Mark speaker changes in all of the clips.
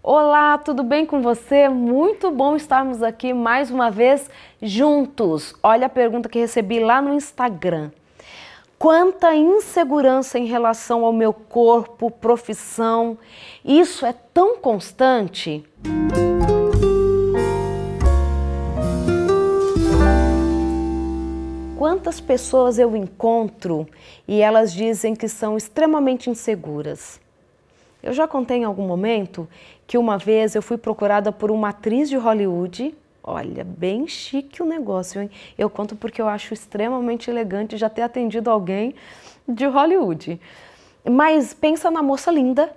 Speaker 1: Olá, tudo bem com você? Muito bom estarmos aqui mais uma vez juntos. Olha a pergunta que recebi lá no Instagram. Quanta insegurança em relação ao meu corpo, profissão. Isso é tão constante. Quantas pessoas eu encontro e elas dizem que são extremamente inseguras? Eu já contei em algum momento que uma vez eu fui procurada por uma atriz de Hollywood. Olha, bem chique o negócio, hein? Eu conto porque eu acho extremamente elegante já ter atendido alguém de Hollywood. Mas pensa na moça linda.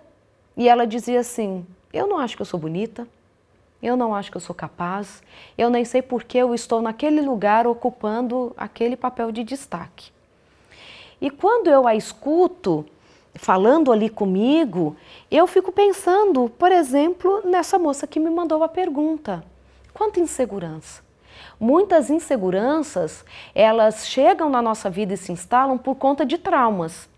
Speaker 1: E ela dizia assim: Eu não acho que eu sou bonita, eu não acho que eu sou capaz, eu nem sei por que eu estou naquele lugar ocupando aquele papel de destaque. E quando eu a escuto, falando ali comigo, eu fico pensando, por exemplo, nessa moça que me mandou a pergunta. Quanta insegurança. Muitas inseguranças, elas chegam na nossa vida e se instalam por conta de traumas.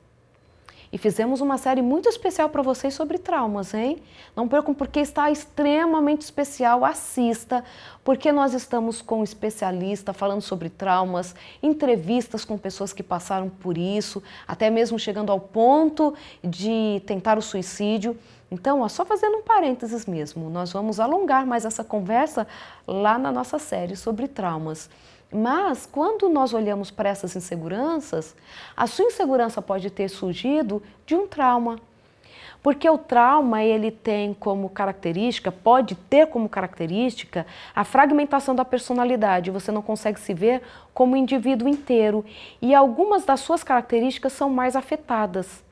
Speaker 1: E fizemos uma série muito especial para vocês sobre traumas, hein? Não percam porque está extremamente especial, assista, porque nós estamos com um especialista falando sobre traumas, entrevistas com pessoas que passaram por isso, até mesmo chegando ao ponto de tentar o suicídio. Então, ó, só fazendo um parênteses mesmo, nós vamos alongar mais essa conversa lá na nossa série sobre traumas. Mas quando nós olhamos para essas inseguranças, a sua insegurança pode ter surgido de um trauma. Porque o trauma ele tem como característica, pode ter como característica a fragmentação da personalidade. Você não consegue se ver como um indivíduo inteiro e algumas das suas características são mais afetadas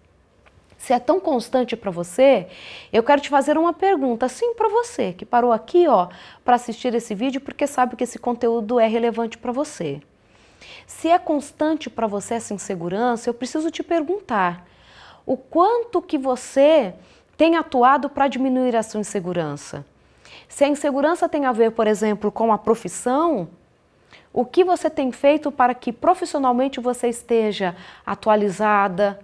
Speaker 1: se é tão constante para você, eu quero te fazer uma pergunta, sim, para você que parou aqui, ó, para assistir esse vídeo porque sabe que esse conteúdo é relevante para você. Se é constante para você essa insegurança, eu preciso te perguntar o quanto que você tem atuado para diminuir essa insegurança. Se a insegurança tem a ver, por exemplo, com a profissão, o que você tem feito para que profissionalmente você esteja atualizada,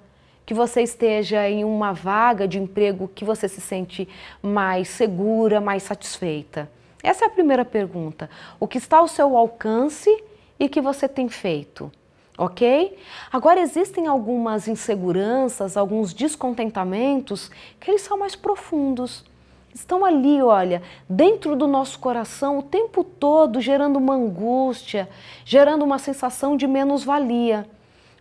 Speaker 1: que você esteja em uma vaga de emprego que você se sente mais segura, mais satisfeita? Essa é a primeira pergunta. O que está ao seu alcance e que você tem feito? ok? Agora, existem algumas inseguranças, alguns descontentamentos que eles são mais profundos. Estão ali, olha, dentro do nosso coração o tempo todo, gerando uma angústia, gerando uma sensação de menos-valia.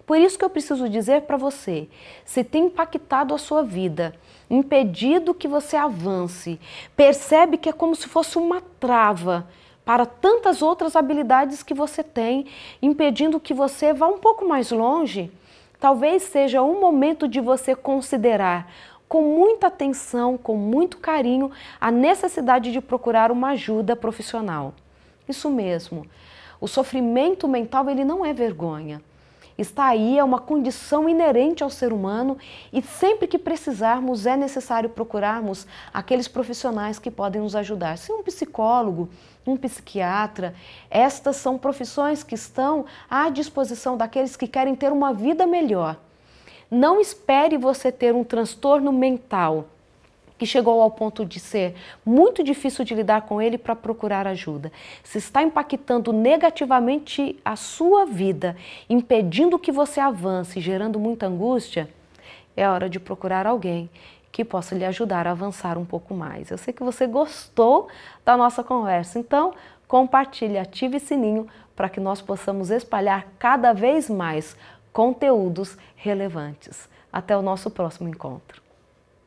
Speaker 1: Por isso que eu preciso dizer para você, se tem impactado a sua vida, impedido que você avance, percebe que é como se fosse uma trava para tantas outras habilidades que você tem, impedindo que você vá um pouco mais longe, talvez seja um momento de você considerar com muita atenção, com muito carinho, a necessidade de procurar uma ajuda profissional. Isso mesmo. O sofrimento mental ele não é vergonha está aí, é uma condição inerente ao ser humano e sempre que precisarmos é necessário procurarmos aqueles profissionais que podem nos ajudar. Se um psicólogo, um psiquiatra, estas são profissões que estão à disposição daqueles que querem ter uma vida melhor. Não espere você ter um transtorno mental que chegou ao ponto de ser muito difícil de lidar com ele para procurar ajuda, se está impactando negativamente a sua vida, impedindo que você avance, gerando muita angústia, é hora de procurar alguém que possa lhe ajudar a avançar um pouco mais. Eu sei que você gostou da nossa conversa, então compartilhe, ative o sininho para que nós possamos espalhar cada vez mais conteúdos relevantes. Até o nosso próximo encontro.